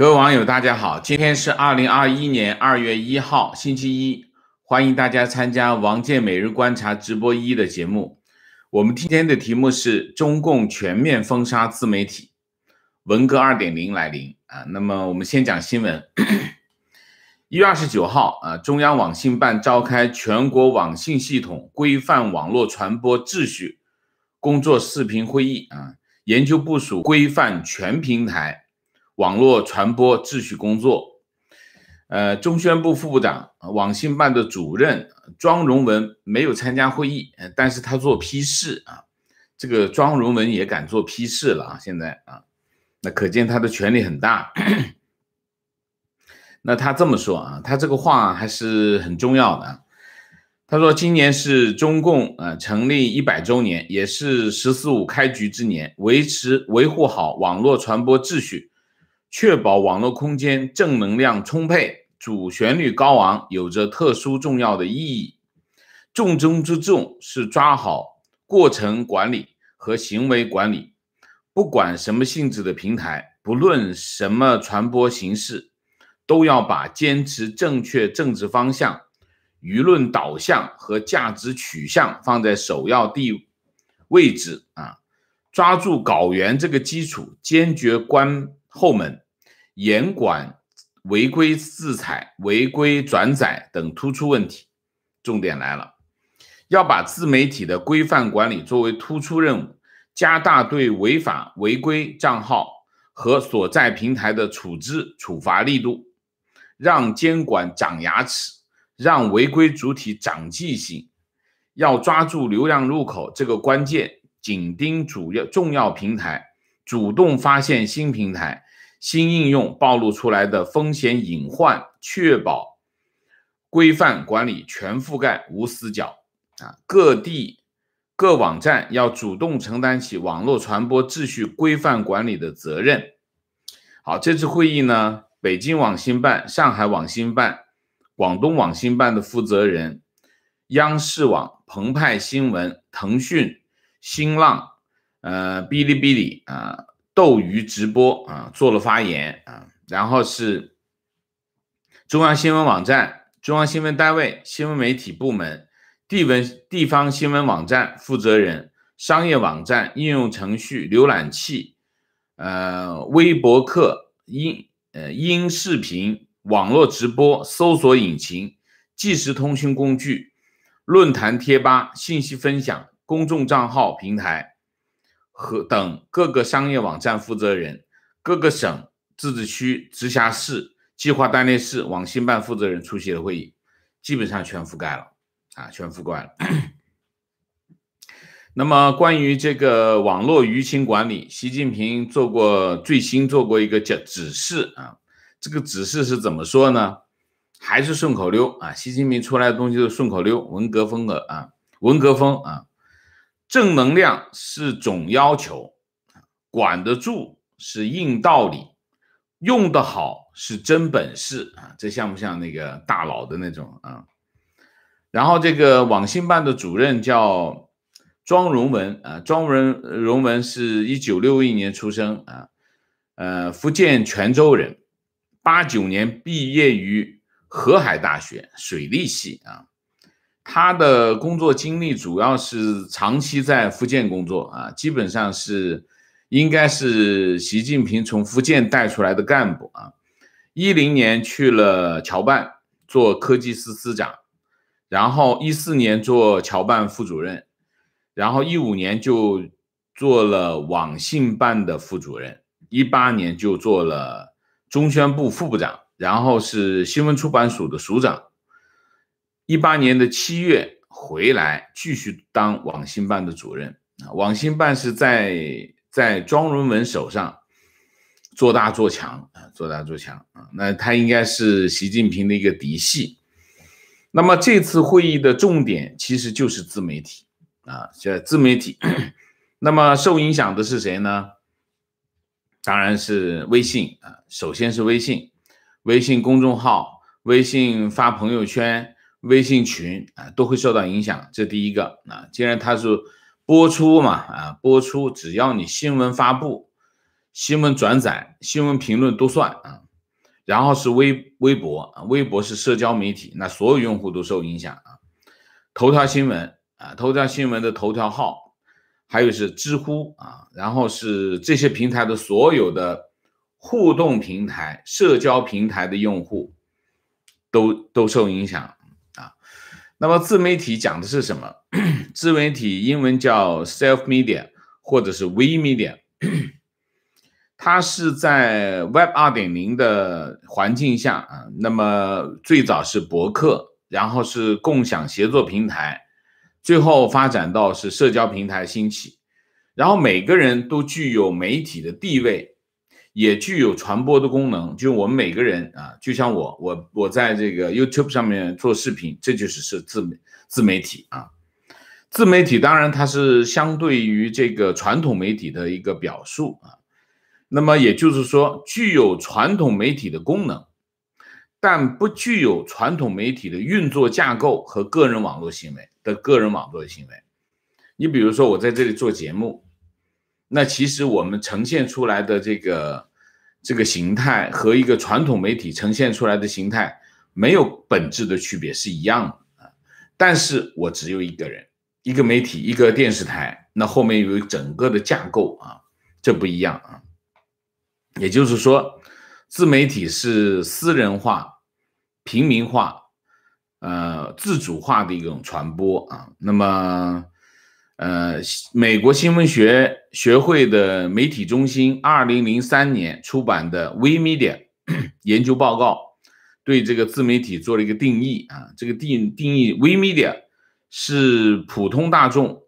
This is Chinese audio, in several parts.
各位网友，大家好！今天是二零二一年二月一号，星期一，欢迎大家参加王建每日观察直播一的节目。我们今天的题目是“中共全面封杀自媒体，文革二点零来临”啊。那么，我们先讲新闻。一月二十九号啊，中央网信办召开全国网信系统规范网络传播秩序工作视频会议啊，研究部署规范全平台。网络传播秩序工作，呃，中宣部副部长、网信办的主任庄荣文没有参加会议，但是他做批示啊，这个庄荣文也敢做批示了啊！现在啊，那可见他的权力很大。那他这么说啊，他这个话还是很重要的。他说，今年是中共呃成立一百周年，也是“十四五”开局之年，维持维护好网络传播秩序。确保网络空间正能量充沛、主旋律高昂，有着特殊重要的意义。重中之重是抓好过程管理和行为管理，不管什么性质的平台，不论什么传播形式，都要把坚持正确政治方向、舆论导向和价值取向放在首要地位置啊！抓住稿源这个基础，坚决关。后门，严管违规自采、违规转载等突出问题，重点来了，要把自媒体的规范管理作为突出任务，加大对违法违规账号和所在平台的处置处罚力度，让监管长牙齿，让违规主体长记性。要抓住流量入口这个关键，紧盯主要重要平台。主动发现新平台、新应用暴露出来的风险隐患，确保规范管理全覆盖、无死角。啊，各地各网站要主动承担起网络传播秩序规范管理的责任。好，这次会议呢，北京网信办、上海网信办、广东网信办的负责人，央视网、澎湃新闻、腾讯、新浪。呃，哔哩哔哩啊，斗鱼直播啊，做了发言啊，然后是中央新闻网站、中央新闻单位、新闻媒体部门、地文地方新闻网站负责人、商业网站、应用程序、浏览器，呃，微博客、音呃音视频、网络直播、搜索引擎、即时通讯工具、论坛贴吧、信息分享、公众账号平台。和等各个商业网站负责人、各个省、自治区、直辖市、计划单列市网信办负责人出席了会议，基本上全覆盖了，啊，全覆盖了。那么关于这个网络舆情管理，习近平做过最新做过一个叫指示啊，这个指示是怎么说呢？还是顺口溜啊？习近平出来的东西都是顺口溜，文革风格啊，文革风啊。正能量是总要求，管得住是硬道理，用得好是真本事啊！这像不像那个大佬的那种啊？然后这个网信办的主任叫庄荣文啊，庄文荣文是一九六一年出生啊，呃，福建泉州人，八九年毕业于河海大学水利系啊。他的工作经历主要是长期在福建工作啊，基本上是应该是习近平从福建带出来的干部啊。一零年去了侨办做科技司司长，然后一四年做侨办副主任，然后一五年就做了网信办的副主任，一八年就做了中宣部副部长，然后是新闻出版署的署长。一八年的七月回来，继续当网信办的主任啊。网信办是在在庄荣文手上做大做强啊，做大做强啊。那他应该是习近平的一个嫡系。那么这次会议的重点其实就是自媒体啊，这自媒体。那么受影响的是谁呢？当然是微信啊，首先是微信，微信公众号，微信发朋友圈。微信群啊都会受到影响，这第一个啊，既然它是播出嘛啊，播出只要你新闻发布、新闻转载、新闻评论都算啊。然后是微微博，微博是社交媒体，那所有用户都受影响啊。头条新闻啊，头条新闻的头条号，还有是知乎啊，然后是这些平台的所有的互动平台、社交平台的用户都都受影响。那么自媒体讲的是什么？自媒体英文叫 self media 或者是 we media，它是在 Web 2.0的环境下啊。那么最早是博客，然后是共享协作平台，最后发展到是社交平台兴起，然后每个人都具有媒体的地位。也具有传播的功能，就我们每个人啊，就像我，我我在这个 YouTube 上面做视频，这就是是自自媒体啊。自媒体当然它是相对于这个传统媒体的一个表述啊。那么也就是说，具有传统媒体的功能，但不具有传统媒体的运作架构和个人网络行为的个人网络行为。你比如说我在这里做节目。那其实我们呈现出来的这个这个形态和一个传统媒体呈现出来的形态没有本质的区别，是一样的啊。但是我只有一个人，一个媒体，一个电视台，那后面有整个的架构啊，这不一样啊。也就是说，自媒体是私人化、平民化、呃自主化的一种传播啊。那么，呃，美国新闻学学会的媒体中心2003年出版的《微 i a 研究报告，对这个自媒体做了一个定义啊。这个定定义，微 i a 是普通大众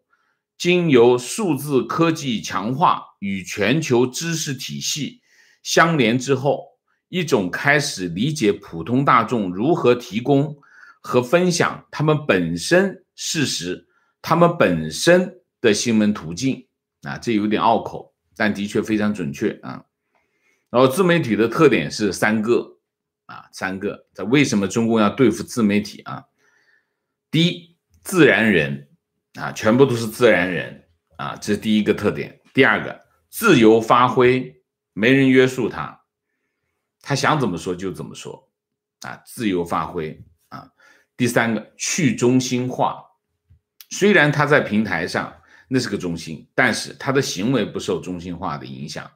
经由数字科技强化与全球知识体系相连之后，一种开始理解普通大众如何提供和分享他们本身事实。他们本身的新闻途径啊，这有点拗口，但的确非常准确啊。然后自媒体的特点是三个啊，三个。那为什么中共要对付自媒体啊？第一，自然人啊，全部都是自然人啊，这是第一个特点。第二个，自由发挥，没人约束他，他想怎么说就怎么说啊，自由发挥啊。第三个，去中心化。虽然他在平台上那是个中心，但是他的行为不受中心化的影响。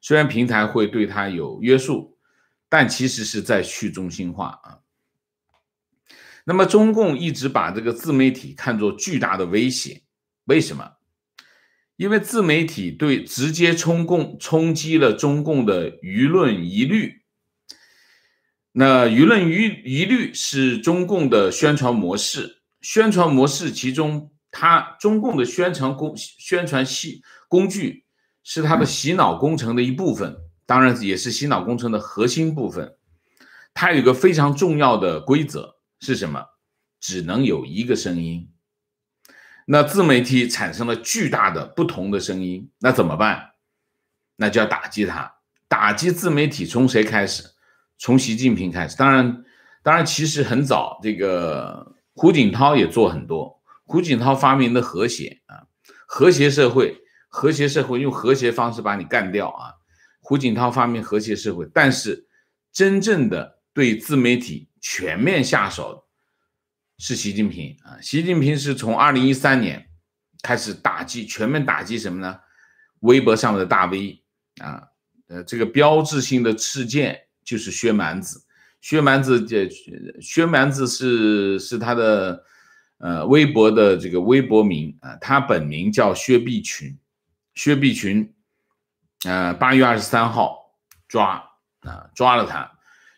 虽然平台会对他有约束，但其实是在去中心化啊。那么中共一直把这个自媒体看作巨大的威胁，为什么？因为自媒体对直接冲共冲击了中共的舆论疑虑。那舆论疑疑虑是中共的宣传模式。宣传模式，其中它中共的宣传工、宣传系工具是它的洗脑工程的一部分，当然也是洗脑工程的核心部分。它有一个非常重要的规则是什么？只能有一个声音。那自媒体产生了巨大的不同的声音，那怎么办？那就要打击它，打击自媒体从谁开始？从习近平开始。当然，当然其实很早这个。胡锦涛也做很多，胡锦涛发明的和谐啊，和谐社会，和谐社会用和谐方式把你干掉啊。胡锦涛发明和谐社会，但是真正的对自媒体全面下手是习近平啊，习近平是从二零一三年开始打击，全面打击什么呢？微博上面的大 V 啊，呃，这个标志性的事件就是薛蛮子。薛蛮子，这薛蛮子是是他的，呃，微博的这个微博名啊，他本名叫薛碧群，薛碧群，呃，八月二十三号抓啊抓了他，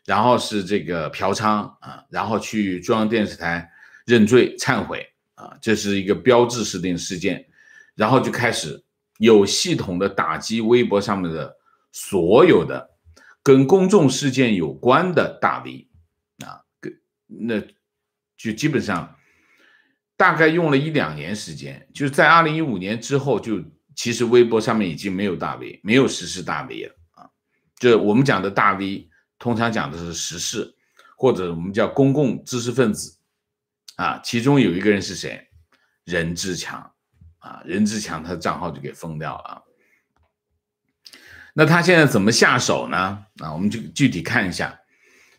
然后是这个嫖娼啊，然后去中央电视台认罪忏悔啊，这是一个标志式的事件，然后就开始有系统的打击微博上面的所有的。跟公众事件有关的大 V，啊，跟那，就基本上大概用了一两年时间，就是在二零一五年之后，就其实微博上面已经没有大 V，没有时事大 V 了啊。就我们讲的大 V，通常讲的是时事，或者我们叫公共知识分子，啊，其中有一个人是谁？任志强，啊，任志强他的账号就给封掉了。那他现在怎么下手呢？啊，我们就具体看一下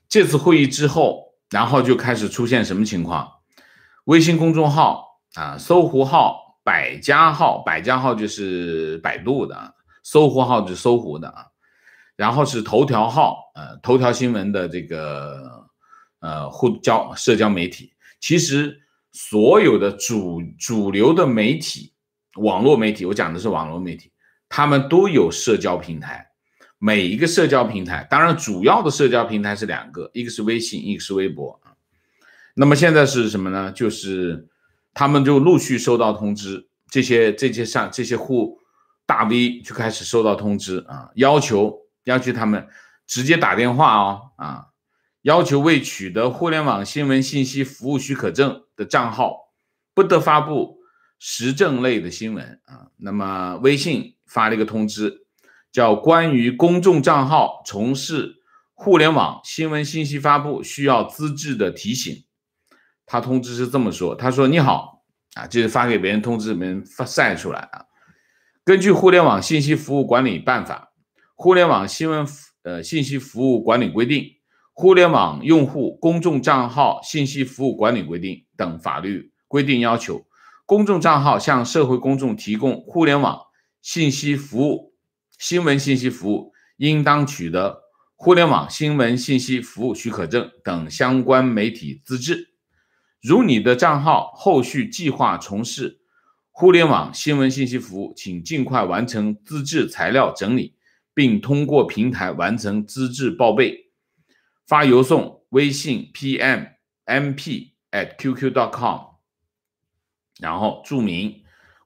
这次会议之后，然后就开始出现什么情况？微信公众号啊，搜狐号、百家号，百家号就是百度的，搜狐号是搜狐的啊，然后是头条号，呃，头条新闻的这个呃互交社交媒体。其实所有的主主流的媒体，网络媒体，我讲的是网络媒体。他们都有社交平台，每一个社交平台，当然主要的社交平台是两个，一个是微信，一个是微博啊。那么现在是什么呢？就是他们就陆续收到通知，这些这些上这些户大 V 就开始收到通知啊，要求要求他们直接打电话哦啊，要求未取得互联网新闻信息服务许可证的账号，不得发布时政类的新闻啊。那么微信。发了一个通知，叫《关于公众账号从事互联网新闻信息发布需要资质的提醒》。他通知是这么说：“他说你好啊，就是发给别人通知，没人发晒出来啊。根据《互联网信息服务管理办法》《互联网新闻呃信息服务管理规定》《互联网用户公众账号信息服务管理规定》等法律规定要求，公众账号向社会公众提供互联网。”信息服务、新闻信息服务应当取得互联网新闻信息服务许可证等相关媒体资质。如你的账号后续计划从事互联网新闻信息服务，请尽快完成资质材料整理，并通过平台完成资质报备。发邮送微信 p m m p at qq dot com，然后注明。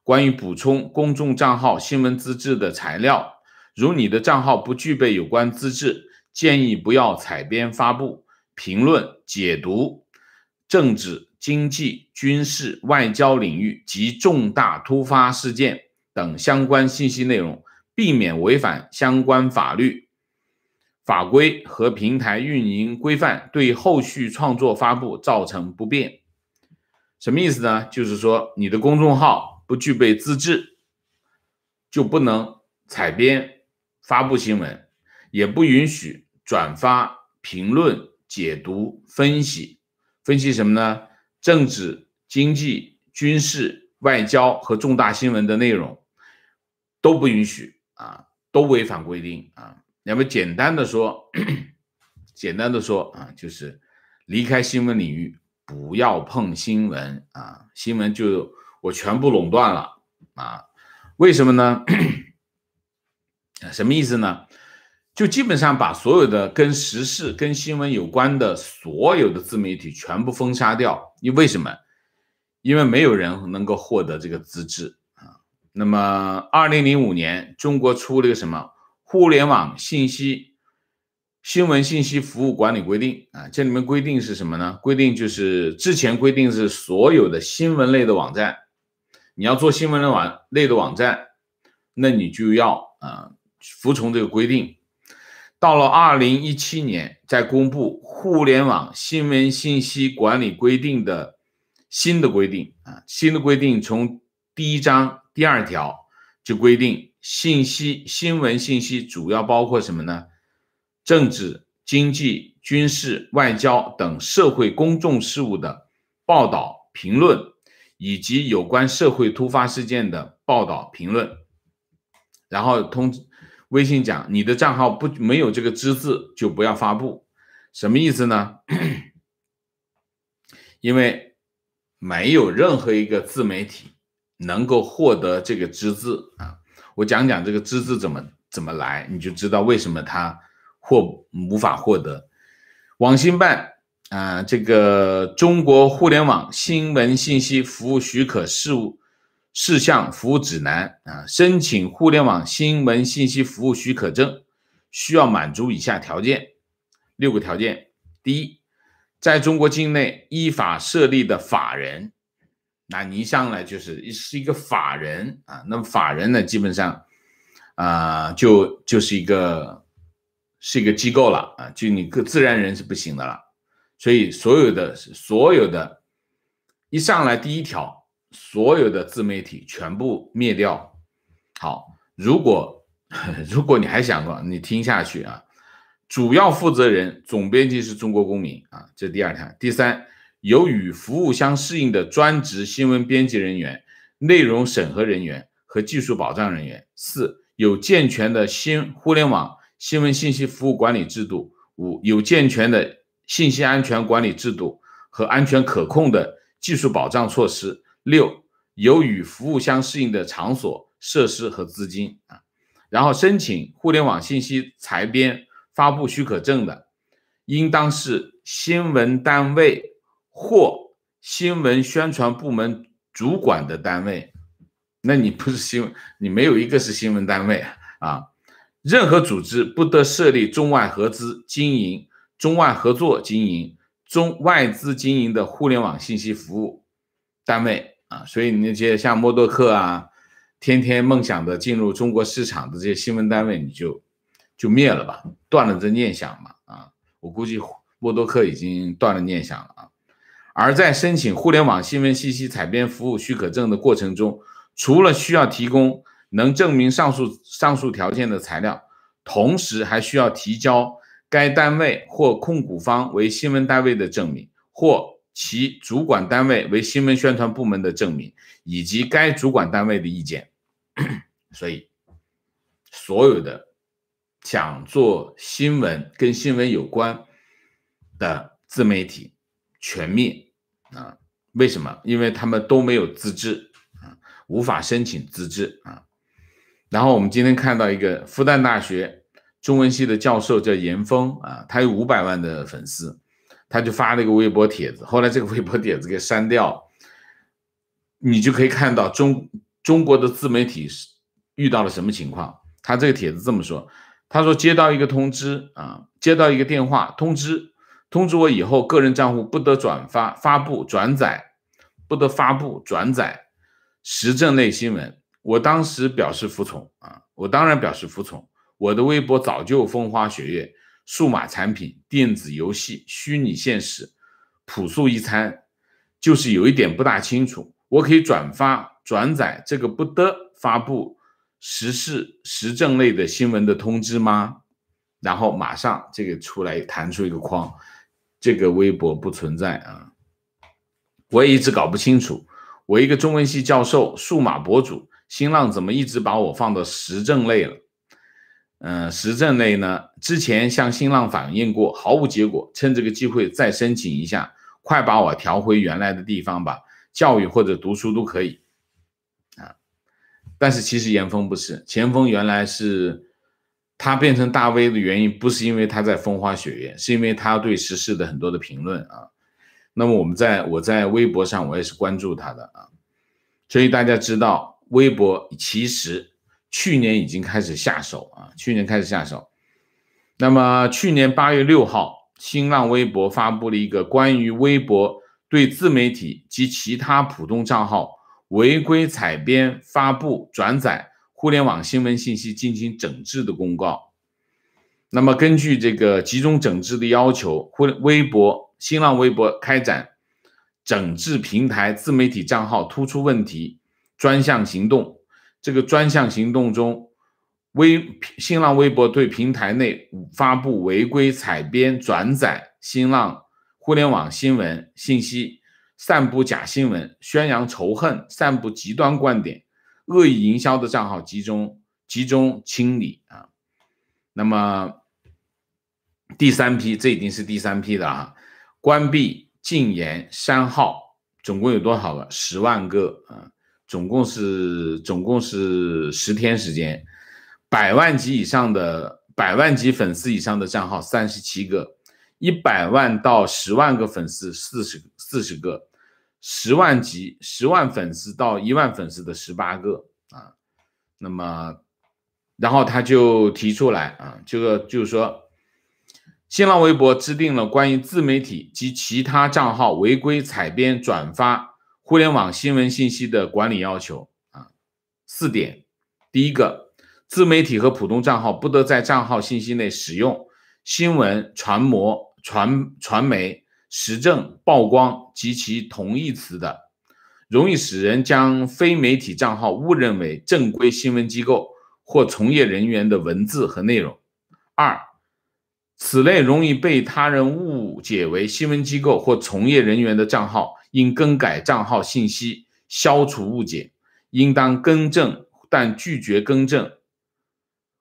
关于补充公众账号新闻资质的材料，如你的账号不具备有关资质，建议不要采编发布评论、解读政治、经济、军事、外交领域及重大突发事件等相关信息内容，避免违反相关法律法规和平台运营规范，对后续创作发布造成不便。什么意思呢？就是说你的公众号。不具备资质，就不能采编、发布新闻，也不允许转发、评论、解读、分析。分析什么呢？政治、经济、军事、外交和重大新闻的内容都不允许啊，都违反规定啊。那么简单的说，简单的说啊，就是离开新闻领域，不要碰新闻啊，新闻就。我全部垄断了啊？为什么呢？什么意思呢？就基本上把所有的跟时事、跟新闻有关的所有的自媒体全部封杀掉。因为什么？因为没有人能够获得这个资质啊。那么，二零零五年，中国出了个什么《互联网信息新闻信息服务管理规定》啊？这里面规定是什么呢？规定就是之前规定是所有的新闻类的网站。你要做新闻类网类的网站，那你就要啊服从这个规定。到了二零一七年，在公布《互联网新闻信息管理规定》的新的规定啊，新的规定从第一章第二条就规定，信息新闻信息主要包括什么呢？政治、经济、军事、外交等社会公众事务的报道、评论。以及有关社会突发事件的报道评论，然后通微信讲你的账号不没有这个资质就不要发布，什么意思呢？因为没有任何一个自媒体能够获得这个资质啊！我讲讲这个资质怎么怎么来，你就知道为什么他获无法获得。网信办。啊，这个《中国互联网新闻信息服务许可事务事项服务指南》啊，申请互联网新闻信息服务许可证需要满足以下条件，六个条件。第一，在中国境内依法设立的法人，那你一上来就是是一个法人啊。那么法人呢，基本上啊，就就是一个是一个机构了啊，就你个自然人是不行的了。所以，所有的所有的，一上来第一条，所有的自媒体全部灭掉。好，如果 如果你还想过，你听下去啊。主要负责人、总编辑是中国公民啊。这第二条。第三，有与服务相适应的专职新闻编辑人员、内容审核人员和技术保障人员。四，有健全的新互联网新闻信息服务管理制度。五，有健全的。信息安全管理制度和安全可控的技术保障措施。六有与服务相适应的场所、设施和资金啊。然后申请互联网信息采编发布许可证的，应当是新闻单位或新闻宣传部门主管的单位。那你不是新，闻，你没有一个是新闻单位啊。任何组织不得设立中外合资经营。中外合作经营、中外资经营的互联网信息服务单位啊，所以你那些像默多克啊，天天梦想着进入中国市场的这些新闻单位，你就就灭了吧，断了这念想嘛啊！我估计默多克已经断了念想了啊。而在申请互联网新闻信息采编服务许可证的过程中，除了需要提供能证明上述上述条件的材料，同时还需要提交。该单位或控股方为新闻单位的证明，或其主管单位为新闻宣传部门的证明，以及该主管单位的意见。所以，所有的讲座、新闻跟新闻有关的自媒体全面啊，为什么？因为他们都没有资质啊，无法申请资质啊。然后我们今天看到一个复旦大学。中文系的教授叫严峰啊，他有五百万的粉丝，他就发了一个微博帖子，后来这个微博帖子给删掉，你就可以看到中中国的自媒体遇到了什么情况。他这个帖子这么说，他说接到一个通知啊，接到一个电话通知，通知我以后个人账户不得转发、发布、转载，不得发布、转载时政类新闻。我当时表示服从啊，我当然表示服从。我的微博早就风花雪月，数码产品、电子游戏、虚拟现实，朴素一餐，就是有一点不大清楚。我可以转发、转载这个不得发布时事、时政类的新闻的通知吗？然后马上这个出来弹出一个框，这个微博不存在啊！我也一直搞不清楚，我一个中文系教授、数码博主，新浪怎么一直把我放到时政类了？嗯，时政类呢，之前向新浪反映过，毫无结果。趁这个机会再申请一下，快把我调回原来的地方吧，教育或者读书都可以啊。但是其实严峰不是，钱锋原来是他变成大 V 的原因，不是因为他在风花雪月，是因为他对时事的很多的评论啊。那么我们在我在微博上，我也是关注他的啊。所以大家知道，微博其实。去年已经开始下手啊，去年开始下手。那么去年八月六号，新浪微博发布了一个关于微博对自媒体及其他普通账号违规采编、发布、转载互联网新闻信息进行整治的公告。那么根据这个集中整治的要求，互微博、新浪微博开展整治平台自媒体账号突出问题专项行动。这个专项行动中，微新浪微博对平台内发布违规采编、转载新浪互联网新闻信息、散布假新闻、宣扬仇恨、散布极端观点、恶意营销的账号集中集中清理啊。那么第三批，这已经是第三批的啊，关闭、禁言、删号，总共有多少个？十万个啊。总共是总共是十天时间，百万级以上的百万级粉丝以上的账号三十七个，一百万到十万个粉丝四十四十个，十万级十万粉丝到一万粉丝的十八个啊，那么，然后他就提出来啊，这个就是说，新浪微博制定了关于自媒体及其他账号违规采编转发。互联网新闻信息的管理要求啊，四点：第一个，自媒体和普通账号不得在账号信息内使用新闻、传播、传、传媒、时政、曝光及其同义词的，容易使人将非媒体账号误认为正规新闻机构或从业人员的文字和内容。二，此类容易被他人误解为新闻机构或从业人员的账号。应更改账号信息，消除误解；应当更正，但拒绝更正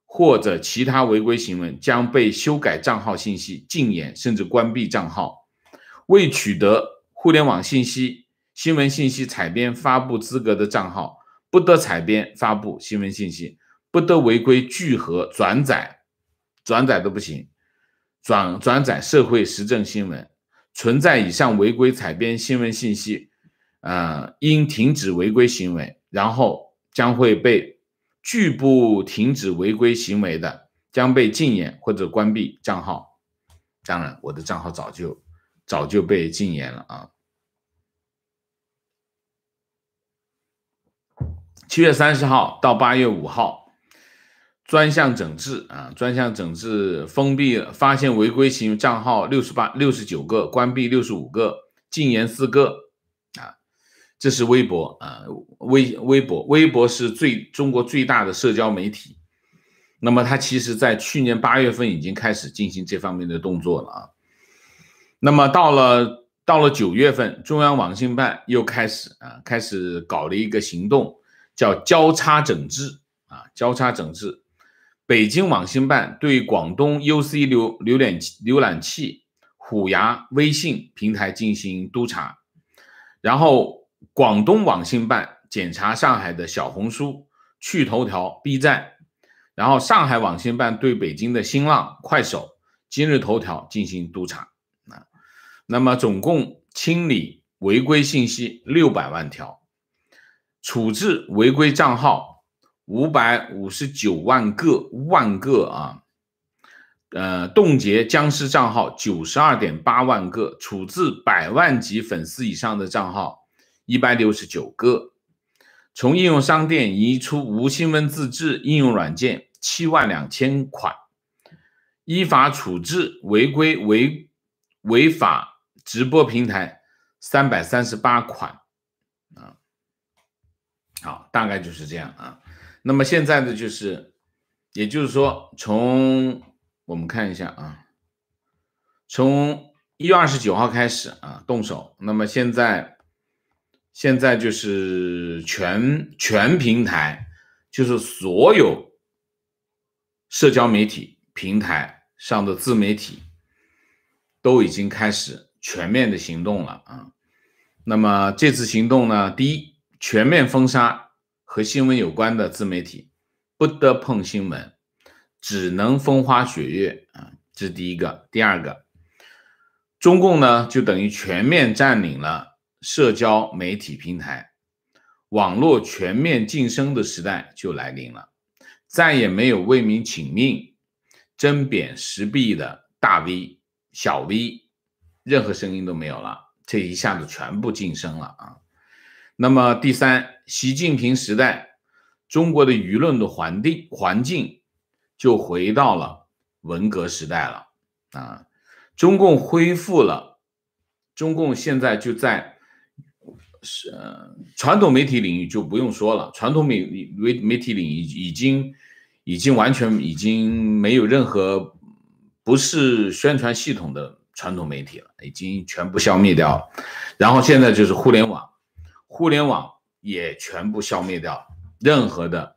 或者其他违规行为，将被修改账号信息、禁言甚至关闭账号。未取得互联网信息新闻信息采编发布资格的账号，不得采编发布新闻信息，不得违规聚合转载，转载都不行。转转载社会时政新闻。存在以上违规采编新闻信息，呃，应停止违规行为，然后将会被拒不停止违规行为的，将被禁言或者关闭账号。当然，我的账号早就早就被禁言了啊。七月三十号到八月五号。专项整治啊，专项整治，封闭发现违规行为账号六十八六十九个，关闭六十五个，禁言四个，啊，这是微博啊，微微博，微博是最中国最大的社交媒体。那么它其实，在去年八月份已经开始进行这方面的动作了啊。那么到了到了九月份，中央网信办又开始啊，开始搞了一个行动，叫交叉整治啊，交叉整治。北京网信办对广东 UC 浏浏览浏览器、虎牙、微信平台进行督查，然后广东网信办检查上海的小红书、趣头条、B 站，然后上海网信办对北京的新浪、快手、今日头条进行督查啊，那么总共清理违规信息六百万条，处置违规账号。五百五十九万个，万个啊，呃，冻结僵尸账号九十二点八万个，处置百万级粉丝以上的账号一百六十九个，从应用商店移出无新闻自制应用软件七万两千款，依法处置违规违违法直播平台三百三十八款，啊，好，大概就是这样啊。那么现在呢，就是，也就是说，从我们看一下啊，从一月二十九号开始啊，动手。那么现在，现在就是全全平台，就是所有社交媒体平台上的自媒体，都已经开始全面的行动了啊。那么这次行动呢，第一，全面封杀。和新闻有关的自媒体不得碰新闻，只能风花雪月啊！这是第一个。第二个，中共呢就等于全面占领了社交媒体平台，网络全面晋升的时代就来临了。再也没有为民请命、针砭时弊的大 V、小 V，任何声音都没有了。这一下子全部晋升了啊！那么第三。习近平时代，中国的舆论的环境环境就回到了文革时代了啊！中共恢复了，中共现在就在是传统媒体领域就不用说了，传统媒媒媒体领域已经已经完全已经没有任何不是宣传系统的传统媒体了，已经全部消灭掉。了。然后现在就是互联网，互联网。也全部消灭掉，任何的，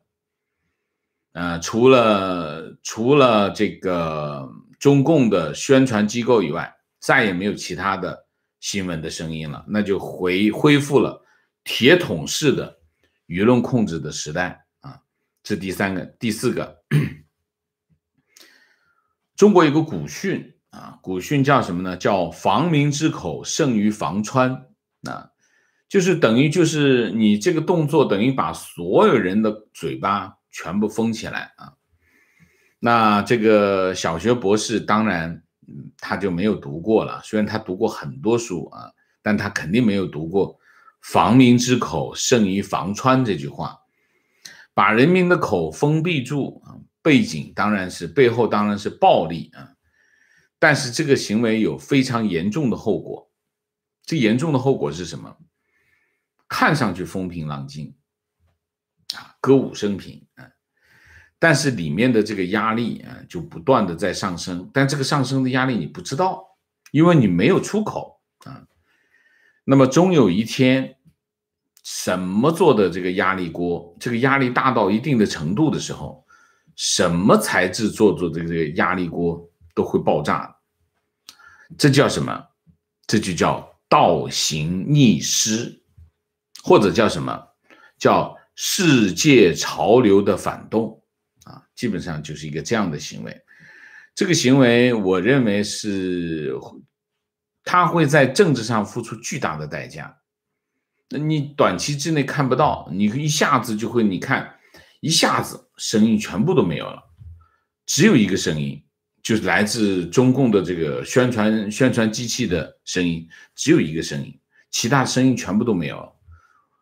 呃，除了除了这个中共的宣传机构以外，再也没有其他的新闻的声音了。那就回恢复了铁桶式的舆论控制的时代啊。这第三个、第四个，中国有个古训啊，古训叫什么呢？叫“防民之口，胜于防川”啊。就是等于就是你这个动作等于把所有人的嘴巴全部封起来啊！那这个小学博士当然他就没有读过了，虽然他读过很多书啊，但他肯定没有读过“防民之口，胜于防川”这句话，把人民的口封闭住啊！背景当然是背后当然是暴力啊！但是这个行为有非常严重的后果，这严重的后果是什么？看上去风平浪静，啊，歌舞升平，啊，但是里面的这个压力啊，就不断的在上升。但这个上升的压力你不知道，因为你没有出口啊。那么终有一天，什么做的这个压力锅，这个压力大到一定的程度的时候，什么材质做做的这个压力锅都会爆炸。这叫什么？这就叫倒行逆施。或者叫什么？叫世界潮流的反动啊，基本上就是一个这样的行为。这个行为，我认为是，他会在政治上付出巨大的代价。那你短期之内看不到，你一下子就会，你看一下子声音全部都没有了，只有一个声音，就是来自中共的这个宣传宣传机器的声音，只有一个声音，其他声音全部都没有。了。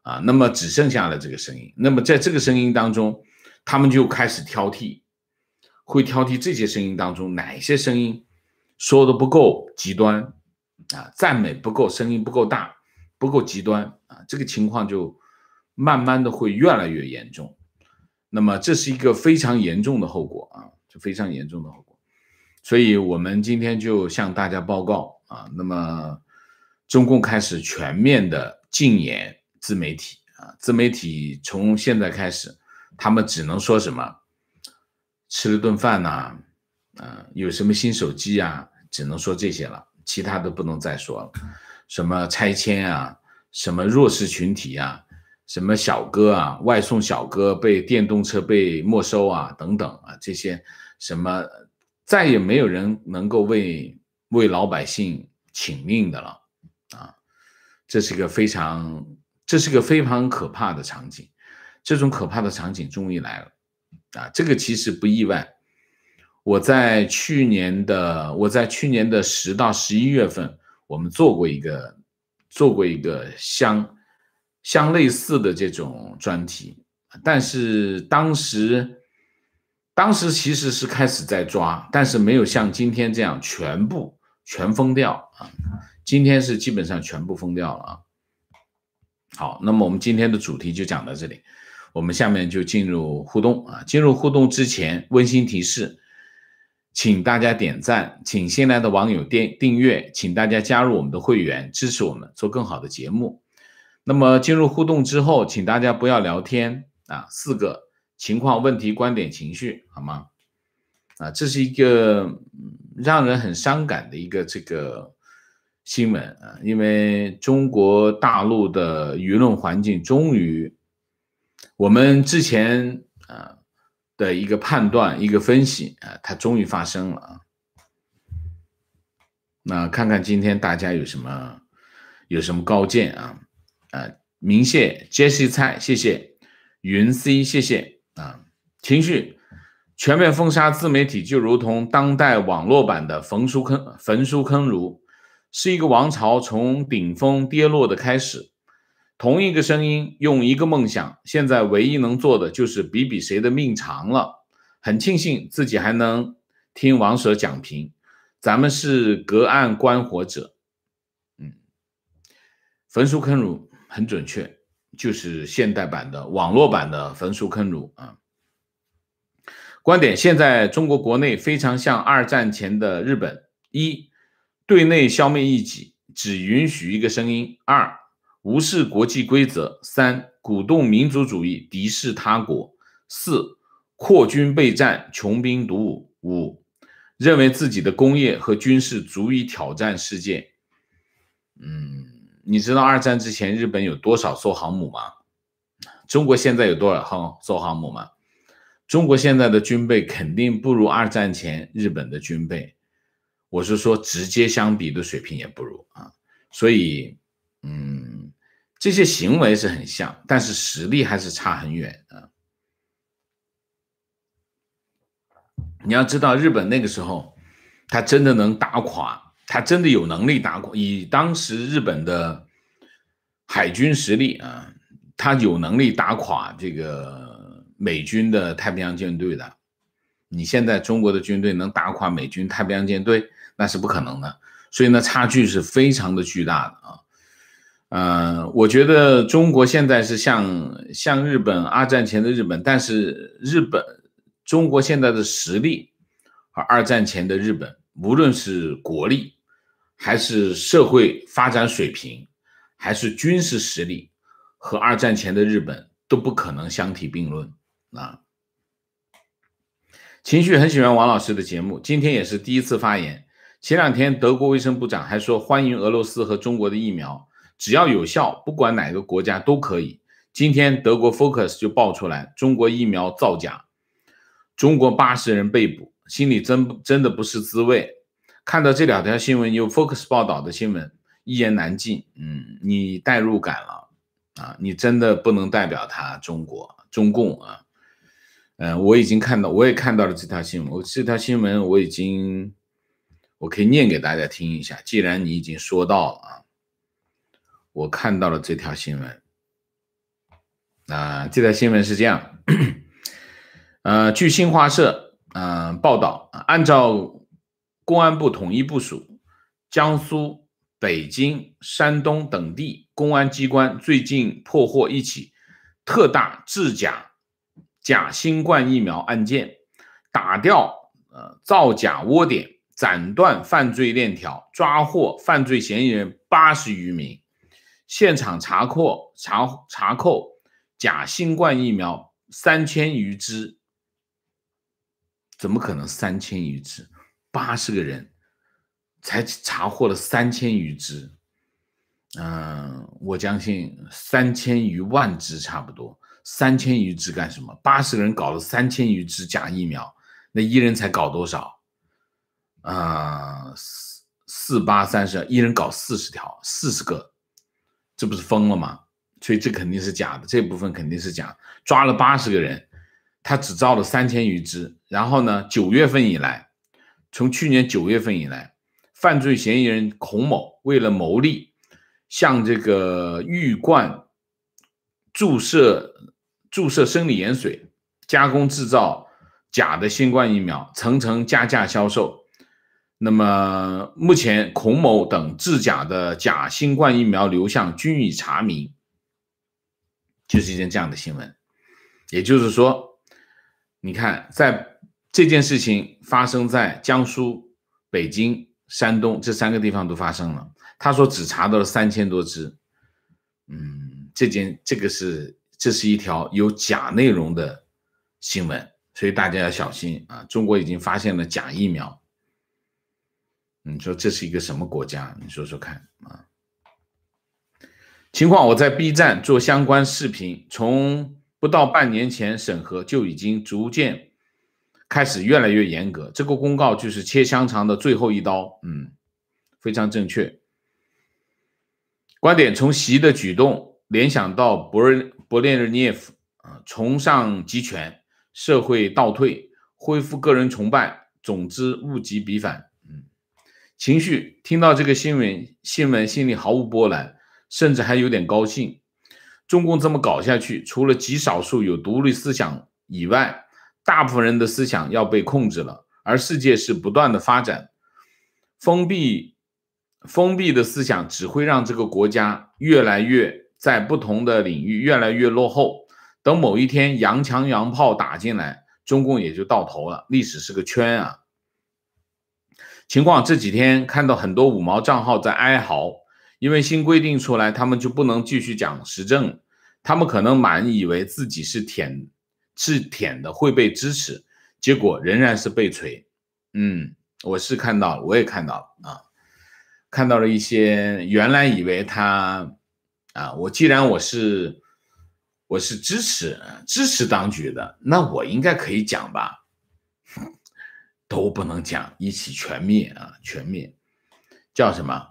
啊，那么只剩下了这个声音。那么在这个声音当中，他们就开始挑剔，会挑剔这些声音当中哪些声音说的不够极端啊，赞美不够，声音不够大，不够极端啊。这个情况就慢慢的会越来越严重。那么这是一个非常严重的后果啊，就非常严重的后果。所以我们今天就向大家报告啊，那么中共开始全面的禁言。自媒体啊，自媒体从现在开始，他们只能说什么吃了顿饭呐，嗯，有什么新手机啊，只能说这些了，其他都不能再说了。什么拆迁啊，什么弱势群体啊，什么小哥啊，外送小哥被电动车被没收啊，等等啊，这些什么再也没有人能够为为老百姓请命的了啊，这是个非常。这是个非常可怕的场景，这种可怕的场景终于来了，啊，这个其实不意外。我在去年的，我在去年的十到十一月份，我们做过一个做过一个相相类似的这种专题，但是当时当时其实是开始在抓，但是没有像今天这样全部全封掉啊，今天是基本上全部封掉了啊。好，那么我们今天的主题就讲到这里，我们下面就进入互动啊。进入互动之前，温馨提示，请大家点赞，请新来的网友订订阅，请大家加入我们的会员，支持我们做更好的节目。那么进入互动之后，请大家不要聊天啊，四个情况、问题、观点、情绪，好吗？啊，这是一个让人很伤感的一个这个。新闻啊，因为中国大陆的舆论环境终于，我们之前啊的一个判断、一个分析啊，它终于发生了啊。那看看今天大家有什么有什么高见啊？啊，明谢 Jesse 蔡谢谢，云 C 谢谢啊。情绪全面封杀自媒体，就如同当代网络版的焚书坑焚书坑儒。是一个王朝从顶峰跌落的开始，同一个声音，用一个梦想，现在唯一能做的就是比比谁的命长了。很庆幸自己还能听王舍讲评，咱们是隔岸观火者。嗯，焚书坑儒很准确，就是现代版的网络版的焚书坑儒啊。观点：现在中国国内非常像二战前的日本一。对内消灭异己，只允许一个声音；二，无视国际规则；三，鼓动民族主义，敌视他国；四，扩军备战，穷兵黩武；五，认为自己的工业和军事足以挑战世界。嗯，你知道二战之前日本有多少艘航母吗？中国现在有多少艘航母吗？中国现在的军备肯定不如二战前日本的军备。我是说，直接相比的水平也不如啊，所以，嗯，这些行为是很像，但是实力还是差很远啊。你要知道，日本那个时候，他真的能打垮，他真的有能力打垮，以当时日本的海军实力啊，他有能力打垮这个美军的太平洋舰队的。你现在中国的军队能打垮美军太平洋舰队？那是不可能的，所以呢，差距是非常的巨大的啊。嗯，我觉得中国现在是像像日本二战前的日本，但是日本中国现在的实力和二战前的日本，无论是国力，还是社会发展水平，还是军事实力，和二战前的日本都不可能相提并论啊。情绪很喜欢王老师的节目，今天也是第一次发言。前两天，德国卫生部长还说欢迎俄罗斯和中国的疫苗，只要有效，不管哪个国家都可以。今天，德国 Focus 就爆出来中国疫苗造假，中国八十人被捕，心里真真的不是滋味。看到这两条新闻，有 Focus 报道的新闻，一言难尽。嗯，你代入感了啊？你真的不能代表他中国中共啊？嗯，我已经看到，我也看到了这条新闻。我这条新闻我已经。我可以念给大家听一下。既然你已经说到了啊，我看到了这条新闻。那这条新闻是这样，呃，据新华社呃报道，按照公安部统一部署，江苏、北京、山东等地公安机关最近破获一起特大制假假新冠疫苗案件，打掉呃造假窝点。斩断犯罪链条，抓获犯罪嫌疑人八十余名，现场查扣查查扣假新冠疫苗三千余支。怎么可能三千余支？八十个人才查获了三千余支？嗯，我相信三千余万支差不多。三千余支干什么？八十个人搞了三千余支假疫苗，那一人才搞多少？啊，四四八三十，一人搞四十条，四十个，这不是疯了吗？所以这肯定是假的，这部分肯定是假。抓了八十个人，他只造了三千余只。然后呢，九月份以来，从去年九月份以来，犯罪嫌疑人孔某为了牟利，向这个玉冠注射注射生理盐水，加工制造假的新冠疫苗，层层加价销售。那么目前，孔某等制假的假新冠疫苗流向均已查明，就是一件这样的新闻。也就是说，你看，在这件事情发生在江苏、北京、山东这三个地方都发生了。他说只查到了三千多只，嗯，这件这个是这是一条有假内容的新闻，所以大家要小心啊！中国已经发现了假疫苗。你说这是一个什么国家？你说说看啊！情况我在 B 站做相关视频，从不到半年前审核就已经逐渐开始越来越严格。这个公告就是切香肠的最后一刀。嗯，非常正确。观点从习的举动联想到勃勃列日涅夫啊，崇尚集权，社会倒退，恢复个人崇拜，总之物极必反。情绪听到这个新闻，新闻心里毫无波澜，甚至还有点高兴。中共这么搞下去，除了极少数有独立思想以外，大部分人的思想要被控制了。而世界是不断的发展，封闭封闭的思想只会让这个国家越来越在不同的领域越来越落后。等某一天洋枪洋炮打进来，中共也就到头了。历史是个圈啊。情况这几天看到很多五毛账号在哀嚎，因为新规定出来，他们就不能继续讲时政，他们可能满以为自己是舔，是舔的会被支持，结果仍然是被锤。嗯，我是看到，我也看到了啊，看到了一些原来以为他，啊，我既然我是，我是支持支持当局的，那我应该可以讲吧。都不能讲一起全灭啊，全灭，叫什么？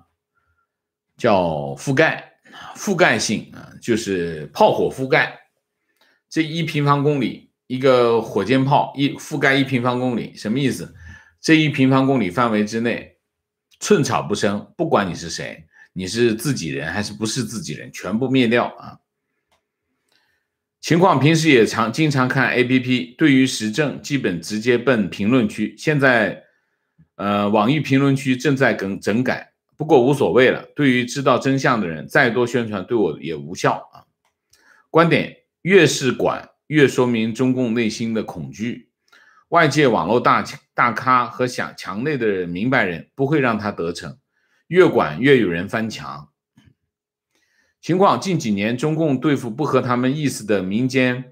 叫覆盖，覆盖性啊，就是炮火覆盖这一平方公里，一个火箭炮一覆盖一平方公里，什么意思？这一平方公里范围之内，寸草不生，不管你是谁，你是自己人还是不是自己人，全部灭掉啊！情况平时也常经常看 A P P，对于时政基本直接奔评论区。现在，呃，网易评论区正在更整改，不过无所谓了。对于知道真相的人，再多宣传对我也无效啊。观点越是管，越说明中共内心的恐惧。外界网络大大咖和想墙内的明白人不会让他得逞，越管越有人翻墙。情况近几年，中共对付不合他们意思的民间，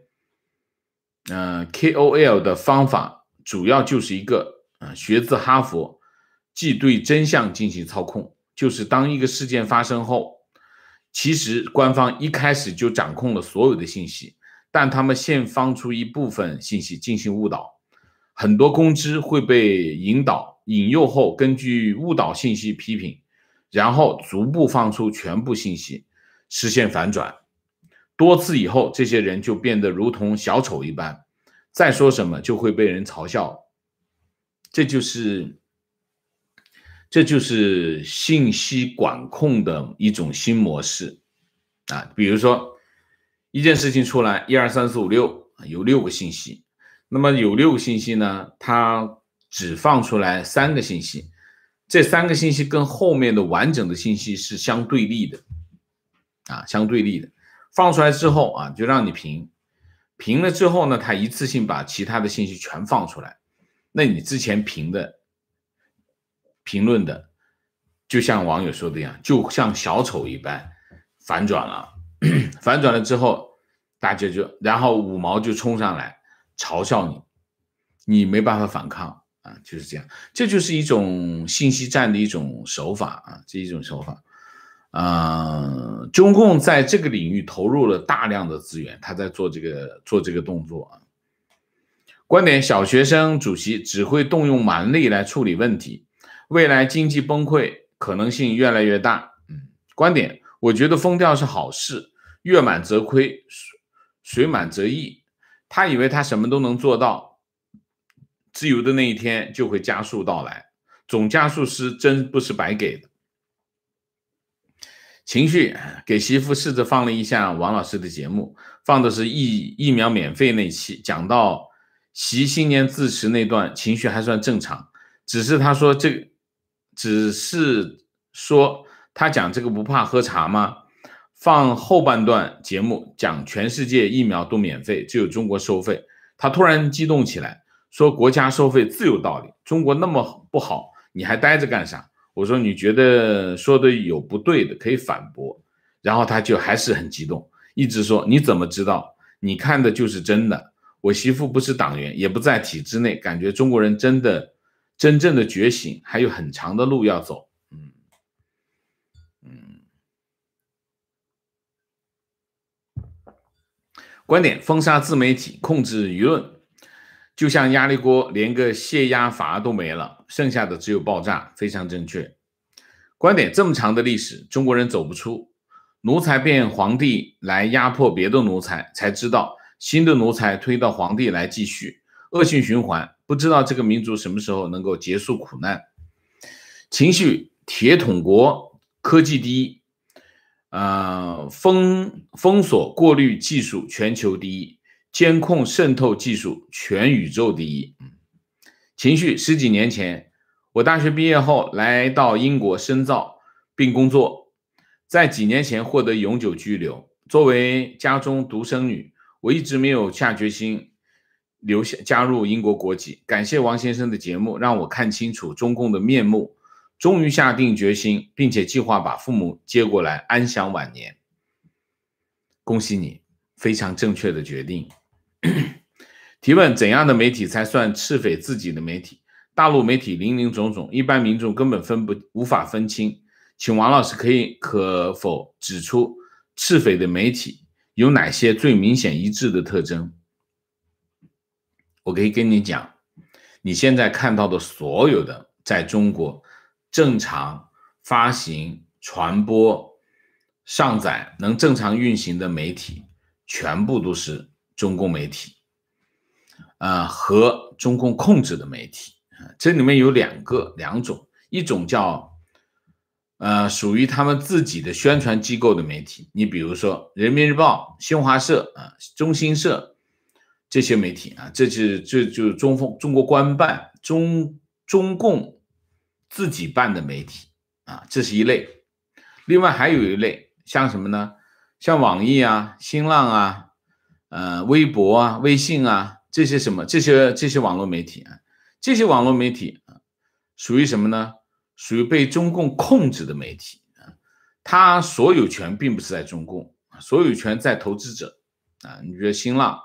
嗯，K O L 的方法，主要就是一个，呃，学自哈佛，即对真相进行操控。就是当一个事件发生后，其实官方一开始就掌控了所有的信息，但他们先放出一部分信息进行误导，很多公知会被引导、引诱后，根据误导信息批评，然后逐步放出全部信息。实现反转多次以后，这些人就变得如同小丑一般。再说什么就会被人嘲笑。这就是这就是信息管控的一种新模式啊！比如说，一件事情出来，一二三四五六，有六个信息。那么有六个信息呢，它只放出来三个信息，这三个信息跟后面的完整的信息是相对立的。啊，相对立的放出来之后啊，就让你评，评了之后呢，他一次性把其他的信息全放出来，那你之前评的评论的，就像网友说的一样，就像小丑一般反转了，反转了之后，大家就然后五毛就冲上来嘲笑你，你没办法反抗啊，就是这样，这就是一种信息战的一种手法啊，这一种手法。嗯，中共在这个领域投入了大量的资源，他在做这个做这个动作啊。观点：小学生主席只会动用蛮力来处理问题，未来经济崩溃可能性越来越大。嗯，观点：我觉得疯掉是好事，月满则亏，水满则溢。他以为他什么都能做到，自由的那一天就会加速到来。总加速师真不是白给的。情绪给媳妇试着放了一下王老师的节目，放的是疫疫苗免费那期，讲到习新年致辞那段，情绪还算正常。只是他说这，只是说他讲这个不怕喝茶吗？放后半段节目讲全世界疫苗都免费，只有中国收费。他突然激动起来，说国家收费自有道理，中国那么不好，你还待着干啥？我说，你觉得说的有不对的，可以反驳。然后他就还是很激动，一直说你怎么知道？你看的就是真的。我媳妇不是党员，也不在体制内，感觉中国人真的、真正的觉醒还有很长的路要走。嗯嗯，观点：封杀自媒体，控制舆论。就像压力锅，连个泄压阀都没了，剩下的只有爆炸。非常正确观点。这么长的历史，中国人走不出奴才变皇帝来压迫别的奴才，才知道新的奴才推到皇帝来继续恶性循环。不知道这个民族什么时候能够结束苦难。情绪铁桶国，科技第一，呃，封封锁过滤技术全球第一。监控渗透技术全宇宙第一。嗯，情绪十几年前，我大学毕业后来到英国深造并工作，在几年前获得永久居留。作为家中独生女，我一直没有下决心留下加入英国国籍。感谢王先生的节目，让我看清楚中共的面目，终于下定决心，并且计划把父母接过来安享晚年。恭喜你，非常正确的决定。提问：怎样的媒体才算赤匪自己的媒体？大陆媒体林林总总，一般民众根本分不无法分清。请王老师可以可否指出赤匪的媒体有哪些最明显一致的特征？我可以跟你讲，你现在看到的所有的在中国正常发行、传播、上载能正常运行的媒体，全部都是。中共媒体，啊，和中共控制的媒体，啊，这里面有两个两种，一种叫，呃，属于他们自己的宣传机构的媒体，你比如说人民日报、新华社啊、中新社，这些媒体啊，这是这就中风中国官办中中共自己办的媒体啊，这是一类。另外还有一类，像什么呢？像网易啊、新浪啊。呃，微博啊，微信啊，这些什么，这些这些网络媒体啊，这些网络媒体啊，属于什么呢？属于被中共控制的媒体啊。它所有权并不是在中共，所有权在投资者啊。你觉得新浪，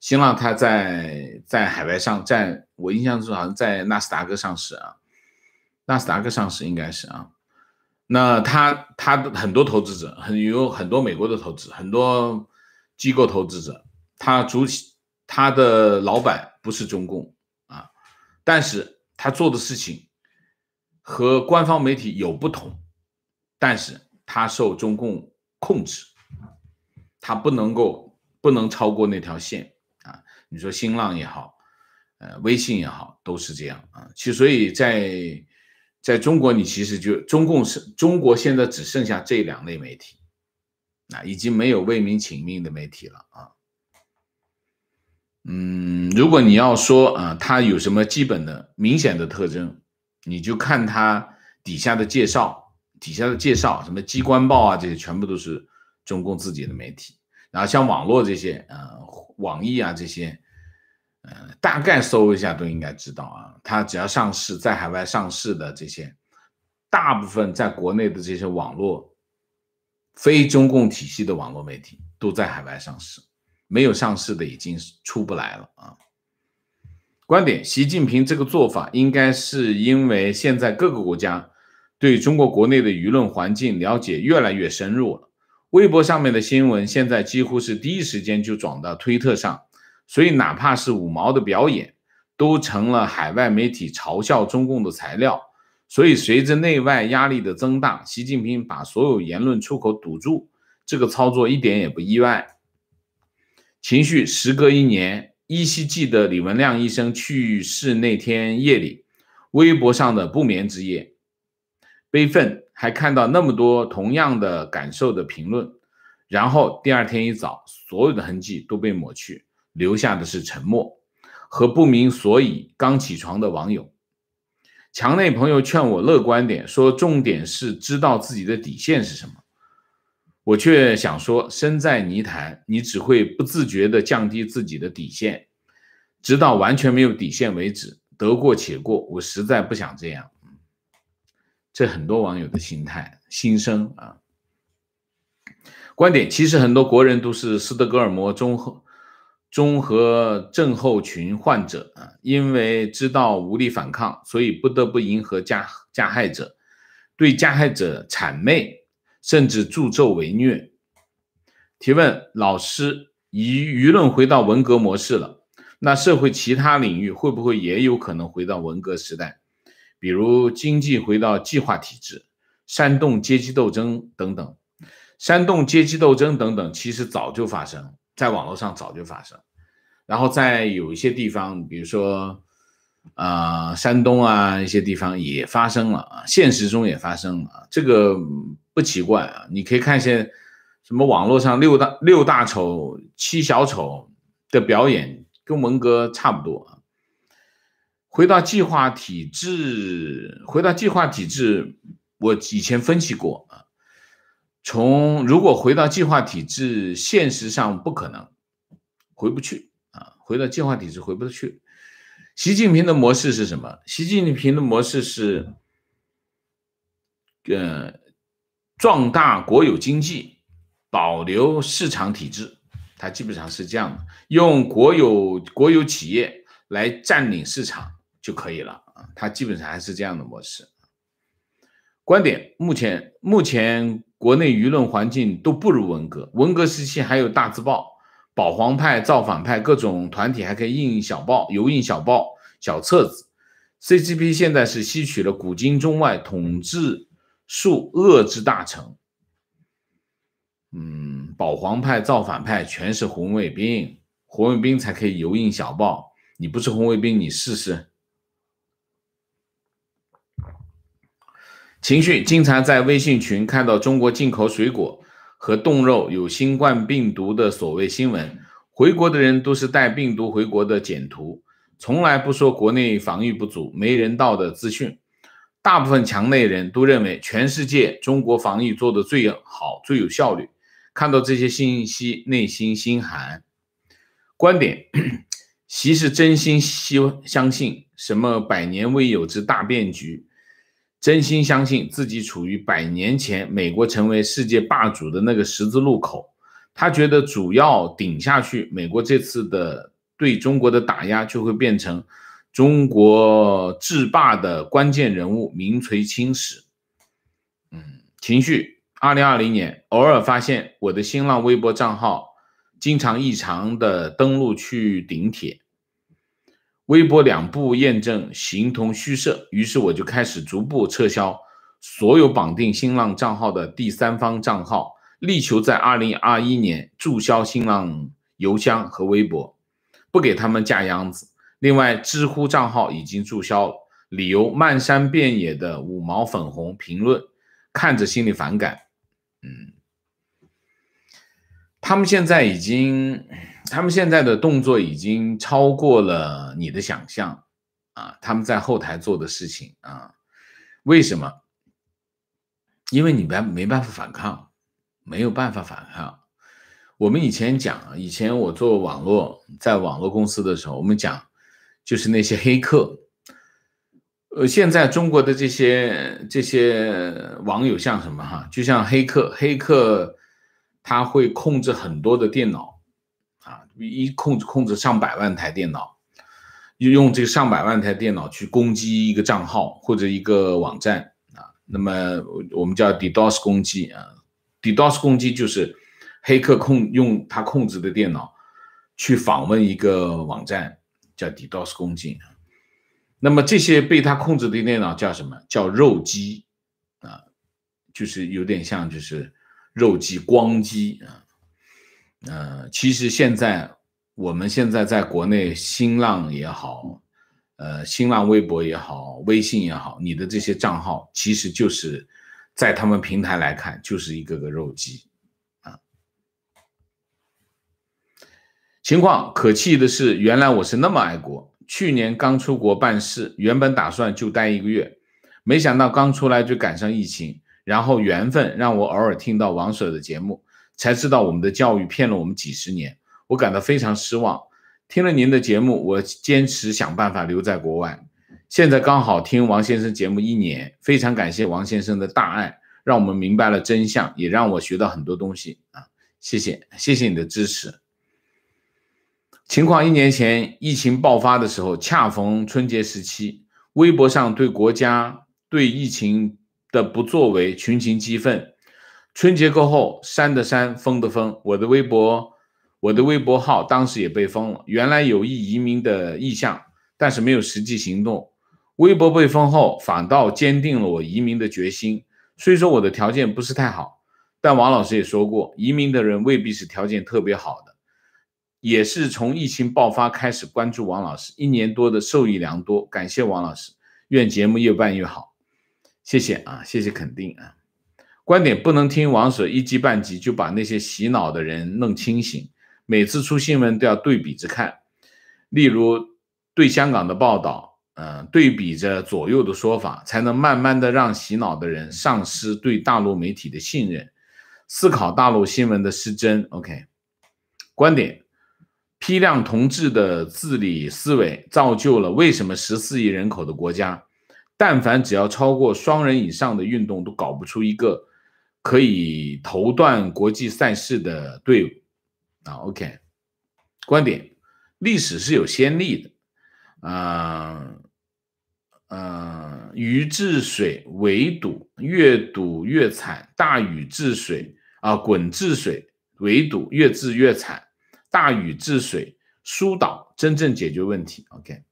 新浪它在在海外上，在我印象中好像在纳斯达克上市啊，纳斯达克上市应该是啊。那它它的很多投资者很有很多美国的投资，很多。机构投资者，他主体他的老板不是中共啊，但是他做的事情和官方媒体有不同，但是他受中共控制，他不能够不能超过那条线啊。你说新浪也好，呃，微信也好，都是这样啊。其实所以在在中国，你其实就中共是中国现在只剩下这两类媒体。啊，已经没有为民请命的媒体了啊！嗯，如果你要说啊，他有什么基本的明显的特征，你就看他底下的介绍，底下的介绍什么机关报啊，这些全部都是中共自己的媒体。然后像网络这些，呃，网易啊这些，呃，大概搜一下都应该知道啊。他只要上市，在海外上市的这些，大部分在国内的这些网络。非中共体系的网络媒体都在海外上市，没有上市的已经出不来了啊！观点：习近平这个做法，应该是因为现在各个国家对中国国内的舆论环境了解越来越深入了。微博上面的新闻，现在几乎是第一时间就转到推特上，所以哪怕是五毛的表演，都成了海外媒体嘲笑中共的材料。所以，随着内外压力的增大，习近平把所有言论出口堵住，这个操作一点也不意外。情绪时隔一年，依稀记得李文亮医生去世那天夜里，微博上的不眠之夜，悲愤，还看到那么多同样的感受的评论。然后第二天一早，所有的痕迹都被抹去，留下的是沉默和不明所以。刚起床的网友。墙内朋友劝我乐观点，说重点是知道自己的底线是什么。我却想说，身在泥潭，你只会不自觉地降低自己的底线，直到完全没有底线为止，得过且过。我实在不想这样。这很多网友的心态、心声啊，观点其实很多国人都是斯德哥尔摩综合。综合症候群患者啊，因为知道无力反抗，所以不得不迎合加加害者，对加害者谄媚，甚至助纣为虐。提问老师，舆舆论回到文革模式了，那社会其他领域会不会也有可能回到文革时代？比如经济回到计划体制，煽动阶级斗争等等，煽动阶级斗争等等，其实早就发生。在网络上早就发生，然后在有一些地方，比如说，啊，山东啊一些地方也发生了啊，现实中也发生了，这个不奇怪啊。你可以看一些什么网络上六大六大丑七小丑的表演，跟文革差不多啊。回到计划体制，回到计划体制，我以前分析过啊。从如果回到计划体制，现实上不可能，回不去啊！回到计划体制回不去。习近平的模式是什么？习近平的模式是，呃，壮大国有经济，保留市场体制，它基本上是这样的，用国有国有企业来占领市场就可以了啊！它基本上还是这样的模式。观点目前目前国内舆论环境都不如文革，文革时期还有大字报、保皇派、造反派各种团体，还可以印小报、油印小报、小册子。C g P 现在是吸取了古今中外统治术遏制大成，嗯，保皇派、造反派全是红卫兵，红卫兵才可以油印小报，你不是红卫兵，你试试。情绪经常在微信群看到中国进口水果和冻肉有新冠病毒的所谓新闻，回国的人都是带病毒回国的简图，从来不说国内防御不足、没人道的资讯。大部分墙内人都认为全世界中国防疫做得最好、最有效率。看到这些信息，内心心寒。观点，习是真心希相信什么百年未有之大变局。真心相信自己处于百年前美国成为世界霸主的那个十字路口，他觉得只要顶下去，美国这次的对中国的打压就会变成中国制霸的关键人物，名垂青史。嗯，情绪。二零二零年，偶尔发现我的新浪微博账号经常异常的登录去顶帖。微博两步验证形同虚设，于是我就开始逐步撤销所有绑定新浪账号的第三方账号，力求在二零二一年注销新浪邮箱和微博，不给他们架秧子。另外，知乎账号已经注销，理由漫山遍野的五毛粉红评论，看着心里反感。嗯，他们现在已经。他们现在的动作已经超过了你的想象，啊，他们在后台做的事情啊，为什么？因为你们没办法反抗，没有办法反抗。我们以前讲，以前我做网络，在网络公司的时候，我们讲，就是那些黑客。呃，现在中国的这些这些网友像什么哈？就像黑客，黑客他会控制很多的电脑。一控制控制上百万台电脑，用这个上百万台电脑去攻击一个账号或者一个网站啊，那么我们叫 DDoS 攻击啊，DDoS 攻击就是黑客控用他控制的电脑去访问一个网站，叫 DDoS 攻击。那么这些被他控制的电脑叫什么叫肉鸡啊，就是有点像就是肉鸡光鸡啊。呃，其实现在我们现在在国内，新浪也好，呃，新浪微博也好，微信也好，你的这些账号其实就是在他们平台来看，就是一个个肉鸡啊。情况可气的是，原来我是那么爱国，去年刚出国办事，原本打算就待一个月，没想到刚出来就赶上疫情，然后缘分让我偶尔听到王舍的节目。才知道我们的教育骗了我们几十年，我感到非常失望。听了您的节目，我坚持想办法留在国外。现在刚好听王先生节目一年，非常感谢王先生的大爱，让我们明白了真相，也让我学到很多东西啊！谢谢，谢谢你的支持。情况一年前疫情爆发的时候，恰逢春节时期，微博上对国家对疫情的不作为，群情激愤。春节过后，删的删，封的封。我的微博，我的微博号当时也被封了。原来有意移民的意向，但是没有实际行动。微博被封后，反倒坚定了我移民的决心。虽说我的条件不是太好，但王老师也说过，移民的人未必是条件特别好的。也是从疫情爆发开始关注王老师，一年多的受益良多，感谢王老师。愿节目越办越好，谢谢啊，谢谢肯定啊。观点不能听王舍一级半级就把那些洗脑的人弄清醒。每次出新闻都要对比着看，例如对香港的报道，嗯，对比着左右的说法，才能慢慢的让洗脑的人丧失对大陆媒体的信任，思考大陆新闻的失真。OK，观点，批量同质的治理思维造就了为什么十四亿人口的国家，但凡只要超过双人以上的运动都搞不出一个。可以投段国际赛事的队伍啊，OK，观点，历史是有先例的，啊，嗯，鱼治水围堵越堵越惨，大禹治水啊，鲧治水围堵越治越惨，大禹治水疏导真正解决问题，OK，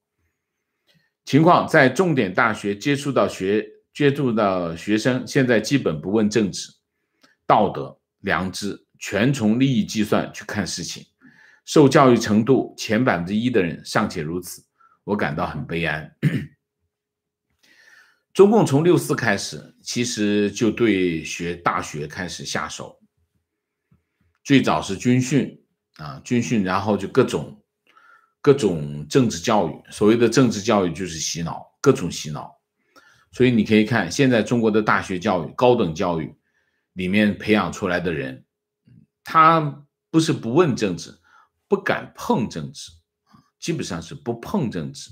情况在重点大学接触到学接触到学生，现在基本不问政治。道德良知全从利益计算去看事情，受教育程度前百分之一的人尚且如此，我感到很悲哀。中共从六四开始，其实就对学大学开始下手，最早是军训啊，军训，然后就各种各种政治教育，所谓的政治教育就是洗脑，各种洗脑。所以你可以看现在中国的大学教育、高等教育。里面培养出来的人，他不是不问政治，不敢碰政治，基本上是不碰政治。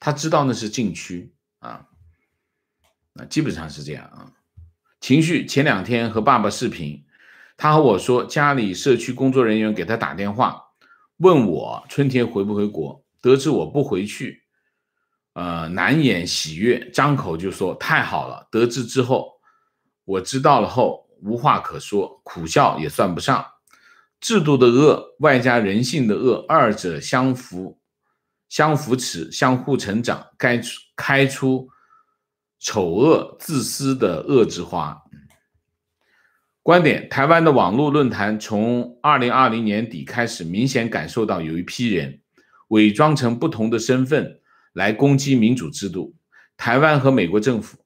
他知道那是禁区啊，那基本上是这样啊。情绪前两天和爸爸视频，他和我说，家里社区工作人员给他打电话，问我春天回不回国。得知我不回去，呃，难掩喜悦，张口就说太好了。得知之后，我知道了后。无话可说，苦笑也算不上。制度的恶外加人性的恶，二者相扶、相扶持、相互成长，该开出丑恶、自私的恶之花。观点：台湾的网络论坛从二零二零年底开始，明显感受到有一批人伪装成不同的身份来攻击民主制度、台湾和美国政府。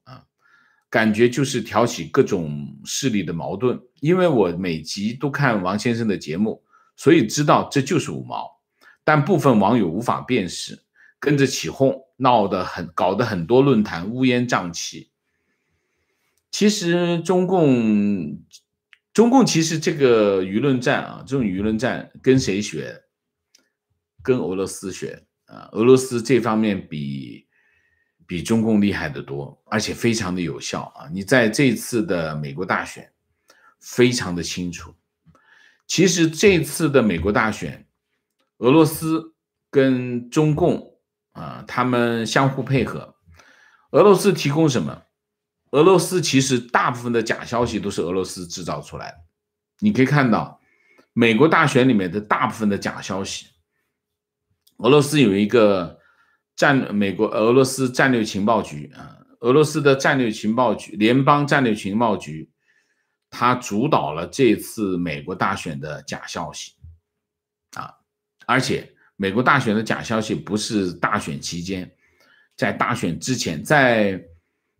感觉就是挑起各种势力的矛盾，因为我每集都看王先生的节目，所以知道这就是五毛。但部分网友无法辨识，跟着起哄，闹得很，搞得很多论坛乌烟瘴气。其实中共，中共其实这个舆论战啊，这种舆论战跟谁学？跟俄罗斯学啊，俄罗斯这方面比。比中共厉害得多，而且非常的有效啊！你在这次的美国大选，非常的清楚。其实这次的美国大选，俄罗斯跟中共啊，他们相互配合。俄罗斯提供什么？俄罗斯其实大部分的假消息都是俄罗斯制造出来的。你可以看到，美国大选里面的大部分的假消息，俄罗斯有一个。战美国、俄罗斯战略情报局啊，俄罗斯的战略情报局、联邦战略情报局，它主导了这次美国大选的假消息啊，而且美国大选的假消息不是大选期间，在大选之前，在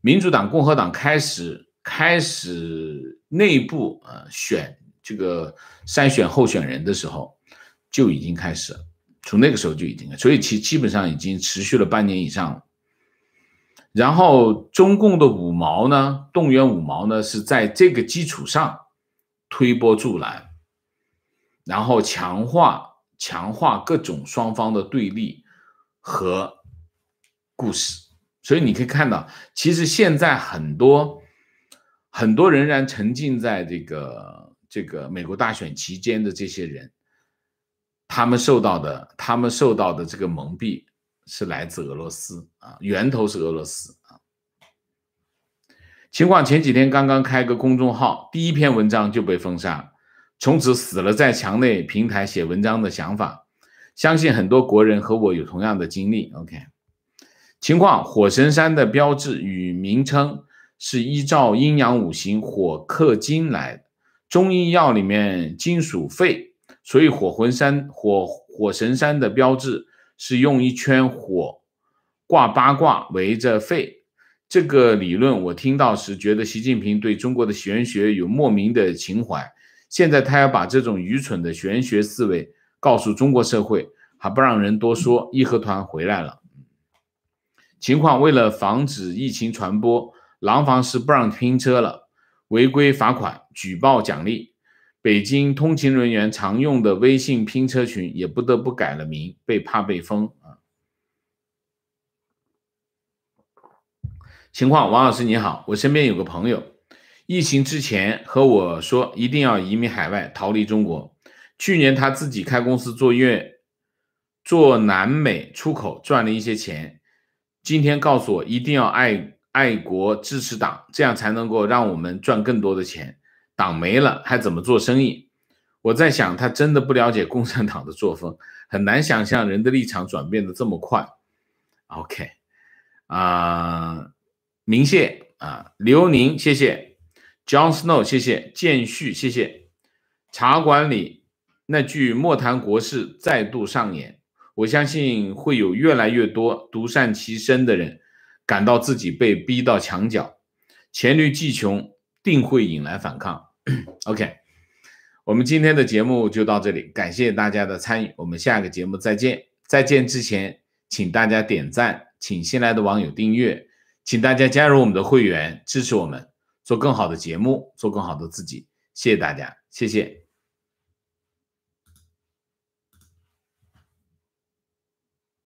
民主党、共和党开始开始内部呃选这个筛选候选人的时候就已经开始了。从那个时候就已经，所以其基本上已经持续了半年以上了。然后中共的五毛呢，动员五毛呢，是在这个基础上推波助澜，然后强化强化各种双方的对立和故事。所以你可以看到，其实现在很多很多仍然沉浸在这个这个美国大选期间的这些人。他们受到的，他们受到的这个蒙蔽是来自俄罗斯啊，源头是俄罗斯啊。情况前几天刚刚开个公众号，第一篇文章就被封杀，从此死了在墙内平台写文章的想法。相信很多国人和我有同样的经历。OK，情况，火神山的标志与名称是依照阴阳五行火克金来的，中医药里面金属肺。所以火魂山、火火神山的标志是用一圈火挂八卦围着肺。这个理论我听到时觉得习近平对中国的玄学有莫名的情怀。现在他要把这种愚蠢的玄学思维告诉中国社会，还不让人多说，义和团回来了。情况为了防止疫情传播，廊坊是不让拼车了，违规罚款，举报奖励。北京通勤人员常用的微信拼车群也不得不改了名，被怕被封啊！情况，王老师你好，我身边有个朋友，疫情之前和我说一定要移民海外逃离中国。去年他自己开公司做月，做南美出口赚了一些钱。今天告诉我一定要爱爱国支持党，这样才能够让我们赚更多的钱。党没了还怎么做生意？我在想，他真的不了解共产党的作风，很难想象人的立场转变的这么快。OK，啊，明谢啊，刘宁谢谢，John Snow 谢谢，建旭谢谢，茶馆里那句莫谈国事再度上演。我相信会有越来越多独善其身的人感到自己被逼到墙角，黔驴技穷，定会引来反抗。OK，我们今天的节目就到这里，感谢大家的参与，我们下一个节目再见。再见之前，请大家点赞，请新来的网友订阅，请大家加入我们的会员，支持我们做更好的节目，做更好的自己。谢谢大家，谢谢。